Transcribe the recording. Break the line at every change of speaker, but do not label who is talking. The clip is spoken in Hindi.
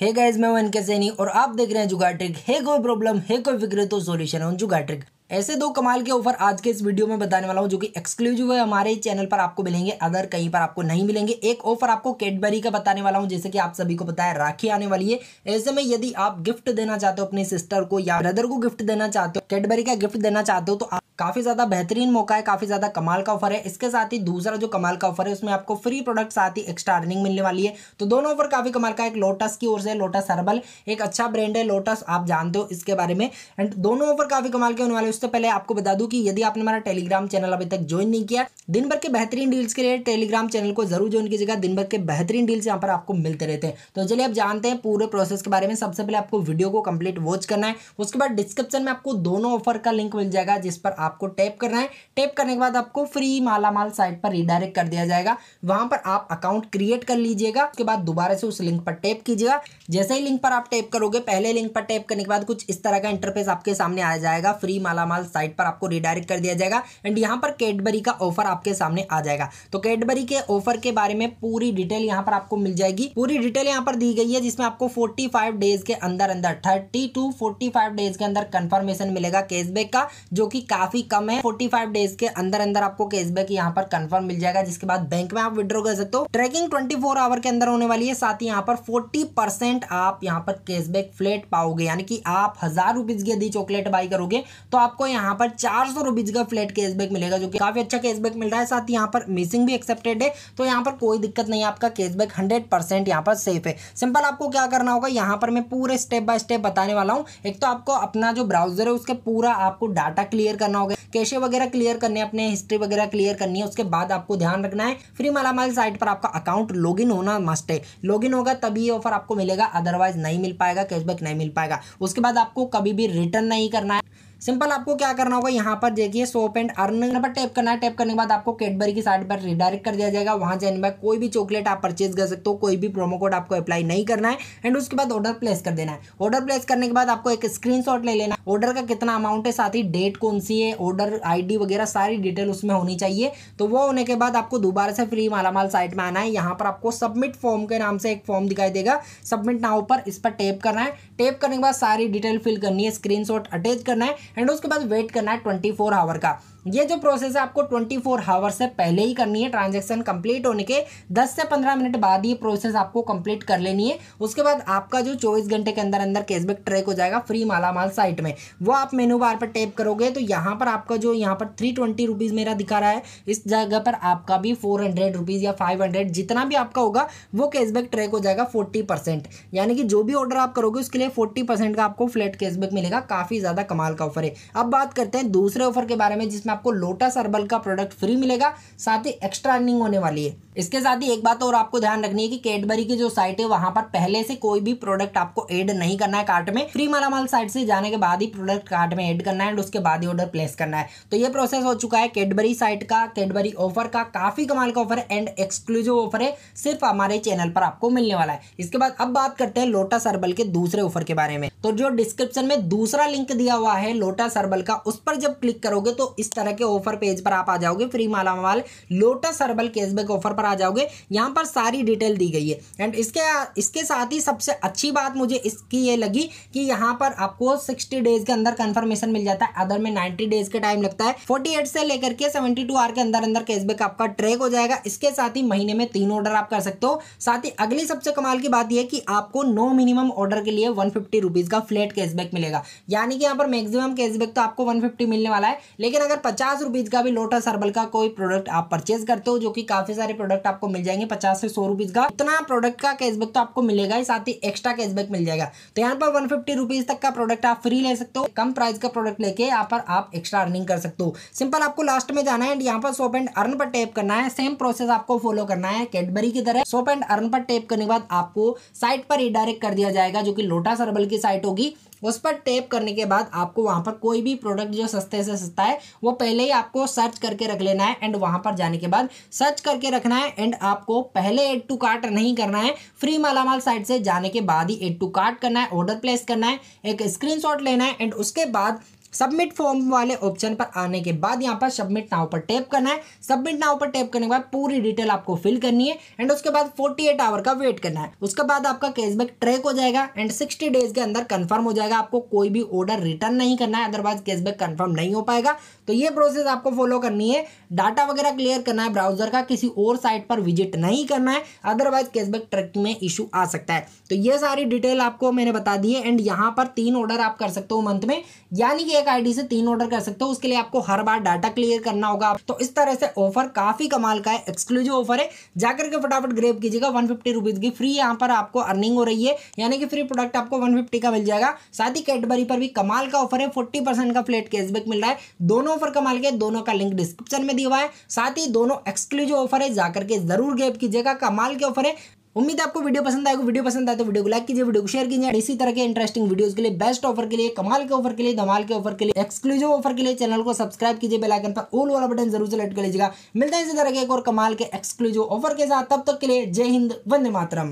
हे गाइज मैं वन के सैनी और आप देख रहे हैं जुगाट्रिक ट्रिक कोई प्रॉब्लम है कोई फिक्र तो सॉल्यूशन है उन ट्रिक ऐसे दो कमाल के ऑफर आज के इस वीडियो में बताने वाला हूँ जो कि एक्सक्लूसिव है हमारे चैनल पर आपको मिलेंगे अदर कहीं पर आपको नहीं मिलेंगे एक ऑफर आपको कैडबरी का बताने वाला हूँ जैसे कि आप सभी को पता है राखी आने वाली है ऐसे में यदि आप गिफ्ट देना चाहते हो अपने सिस्टर को या ब्रदर को गिफ्ट देना चाहते हो कैडबरी का गिफ्ट देना चाहते हो तो आप काफ़ी ज़्यादा बेहतरीन मौका है काफ़ी ज़्यादा कमाल का ऑफर है इसके साथ ही दूसरा जो कमाल का ऑफर है उसमें आपको फ्री प्रोडक्ट साथ ही एक्स्ट्रा अर्निंग मिलने वाली है तो दोनों ऑफर काफ़ी कमाल का एक लोटस की ओर से लोटस हर्बल एक अच्छा ब्रांड है लोटस आप जानते हो इसके बारे में एंड दोनों ऑफर काफ़ी कमाल के होने वाले उससे पहले आपको बता दूँ कि यदि आपने हमारा टेलीग्राम चैनल अभी तक ज्वाइन नहीं किया दिन भर के बेहतरीन डील्स के लिए टेलीग्राम चैनल को जरूर ज्वाइन कीजिएगा दिन भर के बेहतरीन डील्स यहाँ पर आपको मिलते रहते हैं तो चलिए आप जानते हैं पूरे प्रोसेस के बारे में सबसे पहले आपको वीडियो को कंप्लीट वॉच करना है उसके बाद डिस्क्रिप्शन में आपको दोनों ऑफर का लिंक मिल जाएगा जिस पर आप आपको टैप करना है टैप करने के बाद आपको फ्री माला माल साइट पर रिडायरेक्ट कर दिया जाएगा वहां पर आप अकाउंट क्रिएट कर लीजिएगा उसके बाद दोबारा से उस लिंक पर टैप कीजिएगा जैसे ही लिंक पर आप टैप करोगे पहले लिंक पर टैप करने के बाद कुछ इस तरह का इंटरफेस आपके सामने आ जाएगा फ्री माला माल साइट पर आपको रिडायरेक्ट कर दिया जाएगा एंड यहाँ पर कैडबरी का ऑफर आपके सामने आ जाएगा तो कैडबरी के ऑफर के बारे में पूरी डिटेल यहाँ पर आपको मिल जाएगी पूरी डिटेल यहाँ पर दी गई है जिसमें आपको 45 डेज के अंदर अंदर थर्टी टू 45 डेज के अंदर कंफर्मेशन मिलेगा कैशबैक का जो कि काफी काफी कम है फोर्टी डेज के अंदर अंदर आपको कैशबैक यहाँ पर कंफर्म मिल जाएगा जिसके बाद बैंक में आप विद्रॉ कर सकते हो ट्रैकिंग ट्वेंटी आवर के अंदर होने वाली है साथ ही यहाँ पर फोर्टी आप यहाँ पर कैशबैक फ्लेट पाओगे यानी कि आप हजार रुपीज की यदि चॉकलेट बाई करोगे तो आपको यहाँ पर चार सौ रुपीज का फ्लेट कैशबैक मिलेगा जो की काफी अच्छा कैशबैक मिल रहा है साथ ही यहाँ पर मिसिंग भी एक्सेप्टेड है तो यहाँ पर कोई दिक्कत नहीं आपका कैशबैक हंड्रेड परसेंट यहाँ पर सेफ है सिंपल आपको क्या करना होगा यहाँ पर मैं पूरे स्टेप बाय स्टेप बताने वाला हूँ एक तो आपको अपना जो ब्राउजर है उसके पूरा आपको डाटा क्लियर करना होगा गए कैशे वगैरह क्लियर करने अपने हिस्ट्री वगैरह क्लियर करनी है उसके बाद आपको ध्यान रखना है फ्री मालामाल साइट पर आपका अकाउंट लॉग होना मस्ट है लॉग होगा तभी ऑफर आपको मिलेगा अदरवाइज नहीं मिल पाएगा कैशबैक नहीं मिल पाएगा उसके बाद आपको कभी भी रिटर्न नहीं करना है सिंपल आपको क्या करना होगा यहाँ पर देखिए सोप एंड अर्न पर टैप करना है टैप करने के बाद आपको कैडबरी की साइड पर रिडायरेक्ट कर दिया जाएगा वहाँ जाने में कोई भी चॉकलेट आप परचेज कर सकते हो कोई भी प्रोमो कोड आपको अप्लाई नहीं करना है एंड उसके बाद ऑर्डर प्लेस कर देना है ऑर्डर प्लेस करने के बाद आपको एक स्क्रीन ले लेना है ऑर्डर का कितना अमाउंट है साथ ही डेट कौन सी है ऑर्डर आई वगैरह सारी डिटेल उसमें होनी चाहिए तो वो होने के बाद आपको दोबारा से फ्री मालामाल साइट में आना है यहाँ पर आपको सबमिट फॉर्म के नाम से एक फॉर्म दिखाई देगा सबमिट नाव पर इस पर टेप करना है टेप करने के बाद सारी डिटेल फिल करनी है स्क्रीन अटैच करना है एंड उसके बाद वेट करना है ट्वेंटी फोर आवर का ये जो प्रोसेस है आपको 24 फोर हावर से पहले ही करनी है ट्रांजेक्शन कंप्लीट होने के 10 से 15 मिनट बाद ये प्रोसेस आपको कंप्लीट कर लेनी है उसके बाद आपका जो 24 घंटे के अंदर अंदर कैशबैक ट्रैक हो जाएगा फ्री माला माल साइट में वो आप मेनू बार पर टैप करोगे तो यहाँ पर आपका जो यहाँ पर थ्री ट्वेंटी मेरा दिखा रहा है इस जगह पर आपका भी फोर हंड्रेड या फाइव हंड्रेड जितना भी आपका होगा वो कैशबैक ट्रैक हो जाएगा फोर्टी परसेंट यानी कि जो भी ऑर्डर आप करोगे उसके लिए फोर्टी परसेंट का आपको फ्लैट कैशबैक मिलेगा काफ़ी ज़्यादा कमाल का ऑफर है अब बात करते हैं दूसरे ऑफर के बारे में जिसमें इसमें आपको लोटस हर्बल का प्रोडक्ट फ्री मिलेगा साथ ही एक्स्ट्रा अर्निंग होने वाली है इसके साथ ही एक बात और आपको ध्यान रखनी है कि कैडबरी की जो साइट है वहां पर पहले से कोई भी प्रोडक्ट आपको एड नहीं करना है कार्ट में फ्री मालामाल साइट से जाने के बाद ही प्रोडक्ट कार्ट में एड करना है एंड उसके बाद ही ऑर्डर प्लेस करना है तो ये प्रोसेस हो चुका है कैडबरी साइट का कैडबरी ऑफर का काफी कमाल का ऑफर है एंड एक्सक्लूसिव ऑफर है सिर्फ हमारे चैनल पर आपको मिलने वाला है इसके बाद अब बात करते हैं लोटस हर्बल के दूसरे ऑफर के बारे में तो जो डिस्क्रिप्शन में दूसरा लिंक दिया हुआ है लोटस हर्बल का उस पर जब क्लिक करोगे तो इस तरह के ऑफर पेज पर आप आ जाओगे फ्री माला माल लोटस हर्बल कैशबैक ऑफर पर आ जाओगे यहाँ पर सारी डिटेल दी गई है एंड इसके इसके साथ ही सबसे अच्छी बात मुझे इसकी ये लगी कि यहाँ पर आपको सिक्सटी डेज के अंदर कन्फर्मेशन मिल जाता है अदर में नाइन्टी डेज के टाइम लगता है फोर्टी से लेकर के सेवेंटी आर के अंदर अंदर कैशबैक आपका ट्रैक हो जाएगा इसके साथ ही महीने में तीन ऑर्डर आप कर सकते हो साथ ही अगली सबसे कमाल की बात यह कि आपको नो मिनिमम ऑर्डर के लिए वन फिफ्टी का फ्लैट कैशबैक मिलेगा यानी कि यहाँ पर मैक्सिमम कैशबैक तो आपको वन मिलने वाला है लेकिन अगर पचास रुपीज़ का भी लोटस हर्बल का कोई प्रोडक्ट आप परचेज करते हो जो कि काफ़ी सारे प्रोडक्ट आपको मिल जाएंगे पचास से सौ रुपीज़ का इतना प्रोडक्ट का कैशबैक तो आपको मिलेगा ही साथ ही एक्स्ट्रा कैशबैक मिल जाएगा तो यहाँ पर वन फिफ्टी तक का प्रोडक्ट आप फ्री ले सकते हो कम प्राइस का प्रोडक्ट लेके यहाँ पर आप एक्स्ट्रा अर्निंग कर सकते हो सिंपल आपको लास्ट में जाना है एंड यहाँ पर सोप एंड अर्न पर टैप करना है सेम प्रोसेस आपको फॉलो करना है कैडबरी की तरह सोप एंड अर्न पर टैप करने के बाद आपको साइट पर रिडायरेक्ट कर दिया जाएगा जो कि लोटा सर्बल की साइट होगी उस पर टैप करने के बाद आपको वहाँ पर कोई भी प्रोडक्ट जो सस्ते से सस्ता है वो पहले ही आपको सर्च करके रख लेना है एंड वहाँ पर जाने के बाद सर्च करके रखना है एंड आपको पहले एड टू कार्ट नहीं करना है फ्री मालामाल साइट से जाने के बाद ही एड टू कार्ट करना है ऑर्डर प्लेस करना है एक स्क्रीन लेना है एंड उसके बाद सबमिट फॉर्म वाले ऑप्शन पर आने के बाद यहाँ पर सबमिट नाव पर टैप करना है सबमिट नाव पर टैप करने के बाद पूरी डिटेल आपको फिल करनी है एंड उसके बाद 48 आवर का वेट करना है उसके बाद आपका कैशबैक ट्रैक हो जाएगा एंड 60 डेज के अंदर कंफर्म हो जाएगा आपको कोई भी ऑर्डर रिटर्न नहीं करना है अदरवाइज कैशबैक कन्फर्म नहीं हो पाएगा तो ये प्रोसेस आपको फॉलो करनी है डाटा वगैरह क्लियर करना है ब्राउजर का किसी और साइट पर विजिट नहीं करना है अदरवाइज कैशबैक ट्रैक में इशू आ सकता है तो ये सारी डिटेल आपको मैंने बता दी है एंड यहाँ पर तीन ऑर्डर आप कर सकते हो मंथ में यानी कि एक आईडी से तीन ऑर्डर कर सकते हो उसके लिए आपको हर बार डाटा क्लियर करना होगा तो इस तरह से ऑफर काफी कमाल का है एक्सक्लूसिव ऑफर है जाकर के फटाफट ग्रेप कीजिएगा वन फिफ्टी की फ्री यहाँ पर आपको अर्निंग हो रही है यानी कि फ्री प्रोडक्ट आपको वन का मिल जाएगा साथ ही कैटबरी पर भी कमाल का ऑफर है फोर्टी का फ्लेट कैशबैक मिल रहा है दोनों ऑफर कमाल के दोनों का लिंक डिस्क्रिप्शन में दिया हुआ है साथ ही दोनों एक्सक्लूसिव ऑफर है जाकर के जरूर ग्रेप कीजिएगा कमाल के ऑफर है उम्मीद है आपको वीडियो पसंद आएगा वीडियो पसंद आए तो वीडियो को लाइक कीजिए वीडियो को शेयर कीजिए इसी तरह के इंटरेस्टिंग वीडियोस के लिए बेस्ट ऑफर के लिए कमाल के ऑफर के लिए धमाल के ऑफर के लिए एक्सक्लूसिव ऑफर के लिए चैनल को सब्सक्राइब कीजिए आइकन पर ऑल वाला बटन जरूर सेलेक्ट कर लीजिएगा मिलता है इसी तरह के एक और कमाल के एक्सक्लूसिव ऑफर के साथ तब तक के लिए जय हिंद वंदे मातरम